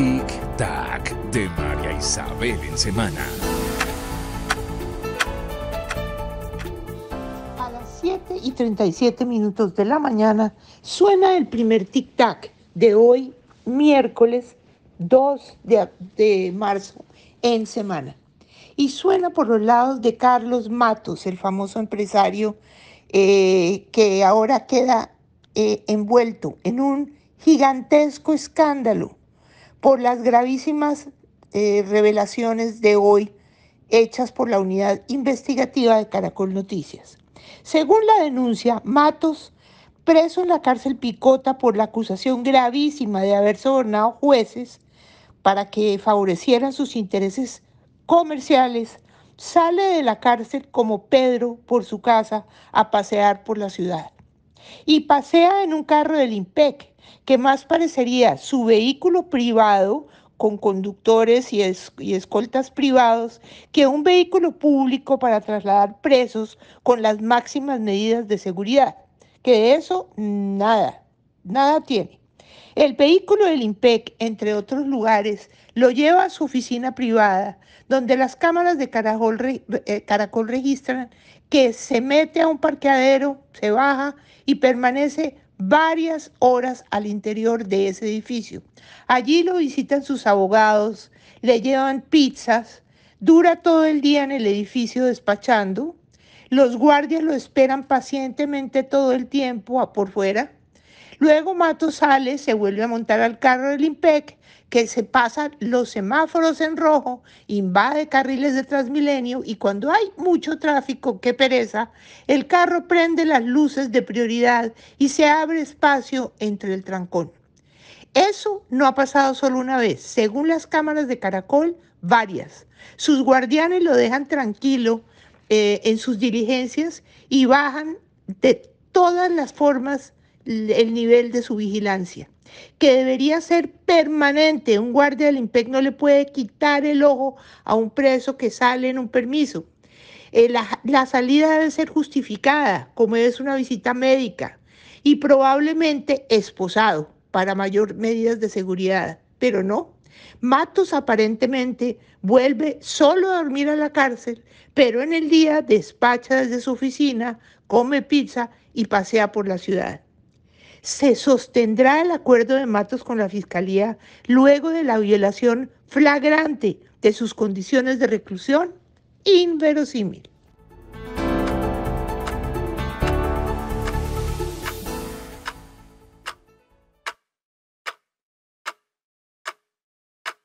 Tic Tac de María Isabel en semana. A las 7 y 37 minutos de la mañana suena el primer Tic Tac de hoy, miércoles 2 de, marzo en semana. Y suena por los lados de Carlos Matos, el famoso empresario eh, que ahora queda eh, envuelto en un gigantesco escándalo por las gravísimas eh, revelaciones de hoy hechas por la unidad investigativa de Caracol Noticias. Según la denuncia, Matos, preso en la cárcel Picota por la acusación gravísima de haber sobornado jueces para que favorecieran sus intereses comerciales, sale de la cárcel como Pedro por su casa a pasear por la ciudad y pasea en un carro del IMPEC, que más parecería su vehículo privado con conductores y, escoltas privados que un vehículo público para trasladar presos con las máximas medidas de seguridad, que de eso nada, nada tiene. El vehículo del IMPEC, entre otros lugares, lo lleva a su oficina privada, donde las cámaras de Caracol, eh, Caracol registran que se mete a un parqueadero, se baja y permanece varias horas al interior de ese edificio. Allí lo visitan sus abogados, le llevan pizzas, dura todo el día en el edificio despachando, los guardias lo esperan pacientemente todo el tiempo por fuera Luego Mato sale, se vuelve a montar al carro del IMPEC, que se pasan los semáforos en rojo, invade carriles de Transmilenio y cuando hay mucho tráfico, qué pereza, el carro prende las luces de prioridad y se abre espacio entre el trancón. Eso no ha pasado solo una vez, según las cámaras de Caracol, varias. Sus guardianes lo dejan tranquilo eh, en sus diligencias y bajan de todas las formas el nivel de su vigilancia, que debería ser permanente. Un guardia del IMPEC no le puede quitar el ojo a un preso que sale en un permiso. Eh, la salida debe ser justificada, como es una visita médica, y probablemente esposado para mayor medidas de seguridad, pero no. Matos aparentemente vuelve solo a dormir a la cárcel, pero en el día despacha desde su oficina, come pizza y pasea por la ciudad se sostendrá el acuerdo de Matos con la Fiscalía luego de la violación flagrante de sus condiciones de reclusión inverosímil.